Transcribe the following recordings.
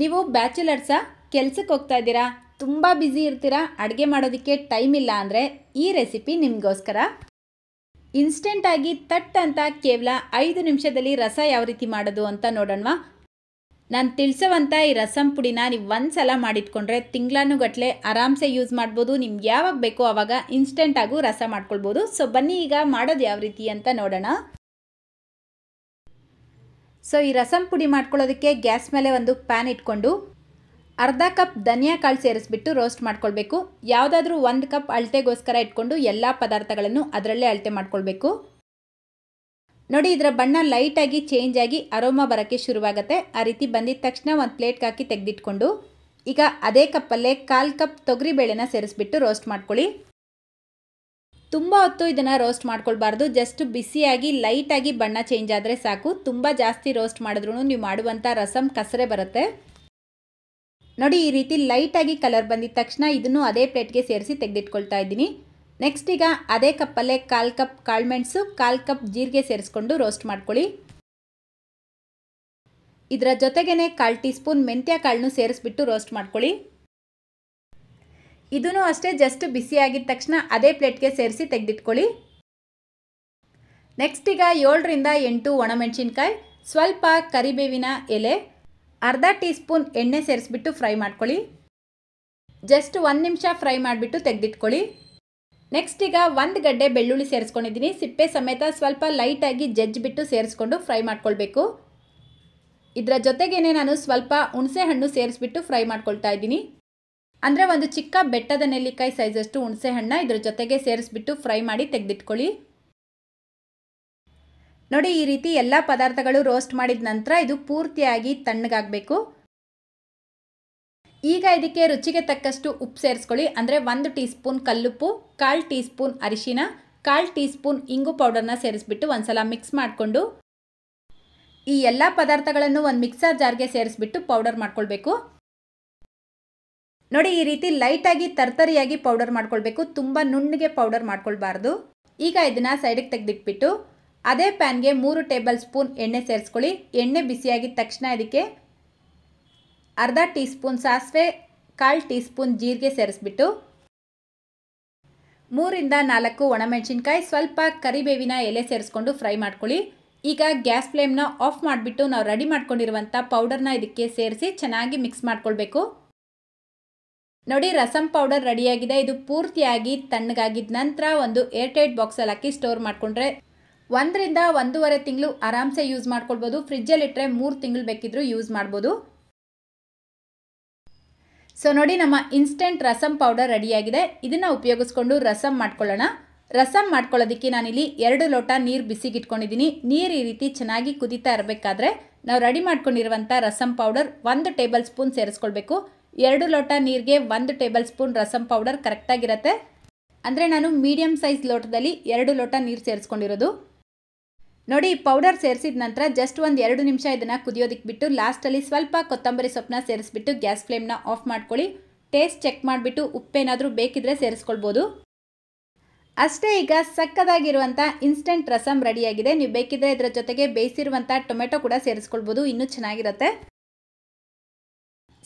ನೀವು ಬ್ಯಾಚುಲರ್ಸಾ ಕೆಲಸಕ್ಕೆ ಹೋಗ್ತಾ ಇದ್ದೀರಾ ತುಂಬ ಬ್ಯುಸಿ ಇರ್ತೀರಾ ಅಡುಗೆ ಮಾಡೋದಕ್ಕೆ ಟೈಮ್ ಇಲ್ಲ ಅಂದರೆ ಈ ರೆಸಿಪಿ ನಿಮಗೋಸ್ಕರ ಇನ್ಸ್ಟೆಂಟಾಗಿ ತಟ್ ಅಂತ ಕೇವಲ ಐದು ನಿಮಿಷದಲ್ಲಿ ರಸ ಯಾವ ರೀತಿ ಮಾಡೋದು ಅಂತ ನೋಡೋಣವಾ ನಾನು ತಿಳಿಸೋವಂಥ ಈ ರಸಂ ಪುಡಿನ ನೀವು ಒಂದು ಸಲ ಮಾಡಿಟ್ಕೊಂಡ್ರೆ ತಿಂಗಳಾನುಗಟ್ಟಲೆ ಆರಾಮ್ಸೆ ಯೂಸ್ ಮಾಡ್ಬೋದು ನಿಮ್ಗೆ ಯಾವಾಗ ಬೇಕೋ ಆವಾಗ ಇನ್ಸ್ಟೆಂಟಾಗೂ ರಸ ಮಾಡ್ಕೊಳ್ಬೋದು ಸೊ ಬನ್ನಿ ಈಗ ಮಾಡೋದು ಯಾವ ರೀತಿ ಅಂತ ನೋಡೋಣ ಸೊ ಈ ರಸಂ ಪುಡಿ ಮಾಡ್ಕೊಳ್ಳೋದಕ್ಕೆ ಗ್ಯಾಸ್ ಮೇಲೆ ಒಂದು ಪ್ಯಾನ್ ಇಟ್ಕೊಂಡು ಅರ್ಧ ಕಪ್ ಧನಿಯಾ ಕಾಳು ಸೇರಿಸ್ಬಿಟ್ಟು ರೋಸ್ಟ್ ಮಾಡ್ಕೊಳ್ಬೇಕು ಯಾವುದಾದ್ರೂ ಒಂದು ಕಪ್ ಅಳತೆಗೋಸ್ಕರ ಇಟ್ಕೊಂಡು ಎಲ್ಲ ಪದಾರ್ಥಗಳನ್ನು ಅದರಲ್ಲೇ ಅಳತೆ ಮಾಡ್ಕೊಳ್ಬೇಕು ನೋಡಿ ಇದರ ಬಣ್ಣ ಲೈಟಾಗಿ ಚೇಂಜ್ ಆಗಿ ಅರೋಮ ಬರೋಕ್ಕೆ ಶುರುವಾಗುತ್ತೆ ಆ ರೀತಿ ಬಂದಿದ ತಕ್ಷಣ ಒಂದು ಪ್ಲೇಟ್ ಹಾಕಿ ತೆಗೆದಿಟ್ಕೊಂಡು ಈಗ ಅದೇ ಕಪ್ಪಲ್ಲೇ ಕಾಲು ಕಪ್ ತೊಗರಿಬೇಳೆನ ಸೇರಿಸ್ಬಿಟ್ಟು ರೋಸ್ಟ್ ಮಾಡ್ಕೊಳ್ಳಿ ತುಂಬ ಹೊತ್ತು ಇದನ್ನು ರೋಸ್ಟ್ ಮಾಡ್ಕೊಳ್ಬಾರ್ದು ಜಸ್ಟ್ ಬಿಸಿಯಾಗಿ ಲೈಟಾಗಿ ಬಣ್ಣ ಚೇಂಜ್ ಆದರೆ ಸಾಕು ತುಂಬ ಜಾಸ್ತಿ ರೋಸ್ಟ್ ಮಾಡಿದ್ರೂ ನೀವು ಮಾಡುವಂಥ ರಸಮ್ ಕಸರೆ ಬರುತ್ತೆ ನೋಡಿ ಈ ರೀತಿ ಲೈಟಾಗಿ ಕಲರ್ ಬಂದಿದ ತಕ್ಷಣ ಇದನ್ನು ಅದೇ ಪ್ಲೇಟ್ಗೆ ಸೇರಿಸಿ ತೆಗೆದಿಟ್ಕೊಳ್ತಾ ಇದ್ದೀನಿ ನೆಕ್ಸ್ಟ್ ಈಗ ಅದೇ ಕಪ್ಪಲ್ಲೇ ಕಾಲು ಕಪ್ ಕಾಳುಮೆಣಸು ಕಾಲು ಕಪ್ ಜೀರಿಗೆ ಸೇರಿಸ್ಕೊಂಡು ರೋಸ್ಟ್ ಮಾಡ್ಕೊಳ್ಳಿ ಇದರ ಜೊತೆಗೇ ಕಾಲು ಟೀ ಸ್ಪೂನ್ ಮೆಂತ್ಯ ಕಾಳನ್ನು ಸೇರಿಸ್ಬಿಟ್ಟು ರೋಸ್ಟ್ ಮಾಡ್ಕೊಳ್ಳಿ ಇದೂ ಅಷ್ಟೇ ಜಸ್ಟ್ ಬಿಸಿಯಾಗಿದ್ದ ತಕ್ಷಣ ಅದೇ ಪ್ಲೇಟ್ಗೆ ಸೇರಿಸಿ ತೆಗೆದಿಟ್ಕೊಳ್ಳಿ ನೆಕ್ಸ್ಟ್ ಈಗ ಏಳರಿಂದ ಎಂಟು ಒಣಮೆಣಸಿನ್ಕಾಯಿ ಸ್ವಲ್ಪ ಕರಿಬೇವಿನ ಎಲೆ ಅರ್ಧ ಟೀ ಸ್ಪೂನ್ ಎಣ್ಣೆ ಸೇರಿಸ್ಬಿಟ್ಟು ಫ್ರೈ ಮಾಡ್ಕೊಳ್ಳಿ ಜಸ್ಟ್ ಒಂದು ನಿಮಿಷ ಫ್ರೈ ಮಾಡಿಬಿಟ್ಟು ತೆಗೆದಿಟ್ಕೊಳ್ಳಿ ನೆಕ್ಸ್ಟ್ ಈಗ ಒಂದು ಗಡ್ಡೆ ಬೆಳ್ಳುಳ್ಳಿ ಸೇರಿಸ್ಕೊಂಡಿದ್ದೀನಿ ಸಿಪ್ಪೆ ಸಮೇತ ಸ್ವಲ್ಪ ಲೈಟಾಗಿ ಜಜ್ಜಿಬಿಟ್ಟು ಸೇರಿಸ್ಕೊಂಡು ಫ್ರೈ ಮಾಡ್ಕೊಳ್ಬೇಕು ಇದರ ಜೊತೆಗೇನೆ ನಾನು ಸ್ವಲ್ಪ ಹುಣಸೆ ಹಣ್ಣು ಸೇರಿಸ್ಬಿಟ್ಟು ಫ್ರೈ ಮಾಡ್ಕೊಳ್ತಾ ಇದ್ದೀನಿ ಅಂದರೆ ಒಂದು ಚಿಕ್ಕ ಬೆಟ್ಟದ ನೆಲ್ಲಿಕಾಯಿ ಸೈಜಷ್ಟು ಹುಣಸೆ ಇದ್ರ ಜೊತೆಗೆ ಸೇರಿಸ್ಬಿಟ್ಟು ಫ್ರೈ ಮಾಡಿ ತೆಗೆದಿಟ್ಕೊಳ್ಳಿ ನೋಡಿ ಈ ರೀತಿ ಎಲ್ಲ ಪದಾರ್ಥಗಳು ರೋಸ್ಟ್ ಮಾಡಿದ ನಂತರ ಇದು ಪೂರ್ತಿಯಾಗಿ ತಣ್ಣಗಾಗಬೇಕು ಈಗ ಇದಕ್ಕೆ ರುಚಿಗೆ ತಕ್ಕಷ್ಟು ಉಪ್ಪು ಸೇರಿಸ್ಕೊಳ್ಳಿ ಅಂದರೆ ಒಂದು ಟೀ ಸ್ಪೂನ್ ಕಲ್ಲುಪ್ಪು ಕಾಲು ಟೀ ಸ್ಪೂನ್ ಅರಿಶಿನ ಕಾಲು ಟೀ ಸ್ಪೂನ್ ಇಂಗು ಪೌಡರ್ನ ಸೇರಿಸ್ಬಿಟ್ಟು ಒಂದ್ಸಲ ಮಿಕ್ಸ್ ಮಾಡಿಕೊಂಡು ಈ ಎಲ್ಲ ಪದಾರ್ಥಗಳನ್ನು ಒಂದು ಮಿಕ್ಸರ್ ಜಾರ್ಗೆ ಸೇರಿಸ್ಬಿಟ್ಟು ಪೌಡರ್ ಮಾಡ್ಕೊಳ್ಬೇಕು ನೋಡಿ ಈ ರೀತಿ ಲೈಟಾಗಿ ತರ್ತರಿಯಾಗಿ ಪೌಡರ್ ಮಾಡ್ಕೊಳ್ಬೇಕು ತುಂಬ ನುಣ್ಣಗೆ ಪೌಡರ್ ಮಾಡ್ಕೊಳ್ಬಾರ್ದು ಈಗ ಇದನ್ನು ಸೈಡಿಗೆ ತೆಗೆದಿಟ್ಬಿಟ್ಟು ಅದೇ ಪ್ಯಾನ್ಗೆ ಮೂರು ಟೇಬಲ್ ಸ್ಪೂನ್ ಎಣ್ಣೆ ಸೇರಿಸ್ಕೊಳ್ಳಿ ಎಣ್ಣೆ ಬಿಸಿಯಾಗಿದ್ದ ತಕ್ಷಣ ಇದಕ್ಕೆ ಅರ್ಧ ಟೀ ಸ್ಪೂನ್ ಸಾಸಿವೆ ಕಾಲು ಟೀ ಸ್ಪೂನ್ ಜೀರಿಗೆ ಸೇರಿಸ್ಬಿಟ್ಟು ಮೂರಿಂದ ನಾಲ್ಕು ಒಣಮೆಣಸಿನ್ಕಾಯಿ ಸ್ವಲ್ಪ ಕರಿಬೇವಿನ ಎಲೆ ಸೇರಿಸ್ಕೊಂಡು ಫ್ರೈ ಮಾಡ್ಕೊಳ್ಳಿ ಈಗ ಗ್ಯಾಸ್ ಫ್ಲೇಮ್ನ ಆಫ್ ಮಾಡಿಬಿಟ್ಟು ನಾವು ರೆಡಿ ಮಾಡ್ಕೊಂಡಿರುವಂಥ ಪೌಡರ್ನ ಇದಕ್ಕೆ ಸೇರಿಸಿ ಚೆನ್ನಾಗಿ ಮಿಕ್ಸ್ ಮಾಡ್ಕೊಳ್ಬೇಕು ನೋಡಿ ರಸಂ ಪೌಡರ್ ರೆಡಿಯಾಗಿದೆ ಇದು ಪೂರ್ತಿಯಾಗಿ ತಣ್ಣಗಾಗಿದ್ದ ನಂತರ ಒಂದು ಏರ್ಟೈಟ್ ಬಾಕ್ಸಲ್ಲಿ ಹಾಕಿ ಸ್ಟೋರ್ ಮಾಡಿಕೊಂಡ್ರೆ ಒಂದರಿಂದ ಒಂದೂವರೆ ತಿಂಗಳು ಆರಾಮ್ಸೆ ಯೂಸ್ ಮಾಡ್ಕೊಳ್ಬೋದು ಫ್ರಿಜ್ಜಲ್ಲಿಟ್ಟರೆ ಇಟ್ಟರೆ ಮೂರು ತಿಂಗಳು ಬೇಕಿದ್ರೂ ಯೂಸ್ ಮಾಡ್ಬೋದು ಸೊ ನೋಡಿ ನಮ್ಮ ಇನ್ಸ್ಟೆಂಟ್ ರಸಂ ಪೌಡರ್ ರೆಡಿಯಾಗಿದೆ ಇದನ್ನು ಉಪಯೋಗಿಸ್ಕೊಂಡು ರಸಂ ಮಾಡ್ಕೊಳ್ಳೋಣ ರಸಂ ಮಾಡ್ಕೊಳ್ಳೋದಕ್ಕೆ ನಾನಿಲ್ಲಿ ಎರಡು ಲೋಟ ನೀರು ಬಿಸಿಗಿಟ್ಕೊಂಡಿದ್ದೀನಿ ನೀರು ಈ ರೀತಿ ಚೆನ್ನಾಗಿ ಕುದೀತಾ ಇರಬೇಕಾದ್ರೆ ನಾವು ರೆಡಿ ಮಾಡ್ಕೊಂಡಿರುವಂಥ ರಸಂ ಪೌಡರ್ ಒಂದು ಟೇಬಲ್ ಸ್ಪೂನ್ ಸೇರಿಸ್ಕೊಳ್ಬೇಕು ಎರಡು ಲೋಟ ನೀರಿಗೆ ಒಂದು ಟೇಬಲ್ ಸ್ಪೂನ್ ರಸಂ ಪೌಡರ್ ಕರೆಕ್ಟಾಗಿರತ್ತೆ ಅಂದರೆ ನಾನು ಮೀಡಿಯಮ್ ಸೈಜ್ ಲೋಟದಲ್ಲಿ ಎರಡು ಲೋಟ ನೀರು ಸೇರಿಸ್ಕೊಂಡಿರೋದು ನೋಡಿ ಪೌಡರ್ ಸೇರಿಸಿದ ನಂತರ ಜಸ್ಟ್ ಒಂದು ಎರಡು ನಿಮಿಷ ಇದನ್ನು ಕುದಿಯೋದಕ್ಕೆ ಬಿಟ್ಟು ಲಾಸ್ಟಲ್ಲಿ ಸ್ವಲ್ಪ ಕೊತ್ತಂಬರಿ ಸೊಪ್ಪನ್ನ ಸೇರಿಸ್ಬಿಟ್ಟು ಗ್ಯಾಸ್ ಫ್ಲೇಮ್ನ ಆಫ್ ಮಾಡ್ಕೊಳ್ಳಿ ಟೇಸ್ಟ್ ಚೆಕ್ ಮಾಡಿಬಿಟ್ಟು ಉಪ್ಪೇನಾದರೂ ಬೇಕಿದ್ರೆ ಸೇರಿಸ್ಕೊಳ್ಬೋದು ಅಷ್ಟೇ ಈಗ ಸಕ್ಕದಾಗಿರುವಂಥ ಇನ್ಸ್ಟೆಂಟ್ ರಸಮ್ ರೆಡಿಯಾಗಿದೆ ನೀವು ಬೇಕಿದ್ರೆ ಇದರ ಜೊತೆಗೆ ಬೇಯಿಸಿರುವಂಥ ಟೊಮೆಟೊ ಕೂಡ ಸೇರಿಸ್ಕೊಳ್ಬೋದು ಇನ್ನೂ ಚೆನ್ನಾಗಿರುತ್ತೆ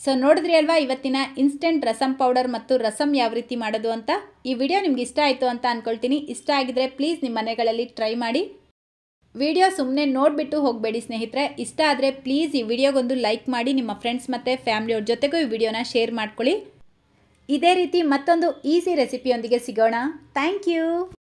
ಸೊ ನೋಡಿದ್ರಿ ಅಲ್ವಾ ಇವತ್ತಿನ ಇನ್ಸ್ಟೆಂಟ್ ರಸಂ ಪೌಡರ್ ಮತ್ತು ರಸಮ್ ಯಾವ ರೀತಿ ಮಾಡೋದು ಅಂತ ಈ ವಿಡಿಯೋ ನಿಮ್ಗೆ ಇಷ್ಟ ಆಯಿತು ಅಂತ ಅಂದ್ಕೊಳ್ತೀನಿ ಇಷ್ಟ ಆಗಿದ್ರೆ ಪ್ಲೀಸ್ ನಿಮ್ಮ ಮನೆಗಳಲ್ಲಿ ಟ್ರೈ ಮಾಡಿ ವಿಡಿಯೋ ಸುಮ್ಮನೆ ನೋಡಿಬಿಟ್ಟು ಹೋಗಬೇಡಿ ಸ್ನೇಹಿತರೆ ಇಷ್ಟ ಆದರೆ ಪ್ಲೀಸ್ ಈ ವಿಡಿಯೋಗೊಂದು ಲೈಕ್ ಮಾಡಿ ನಿಮ್ಮ ಫ್ರೆಂಡ್ಸ್ ಮತ್ತು ಫ್ಯಾಮಿಲಿಯವ್ರ ಜೊತೆಗೂ ಈ ವಿಡಿಯೋನ ಶೇರ್ ಮಾಡ್ಕೊಳ್ಳಿ ಇದೇ ರೀತಿ ಮತ್ತೊಂದು ಈಸಿ ರೆಸಿಪಿಯೊಂದಿಗೆ ಸಿಗೋಣ ಥ್ಯಾಂಕ್ ಯು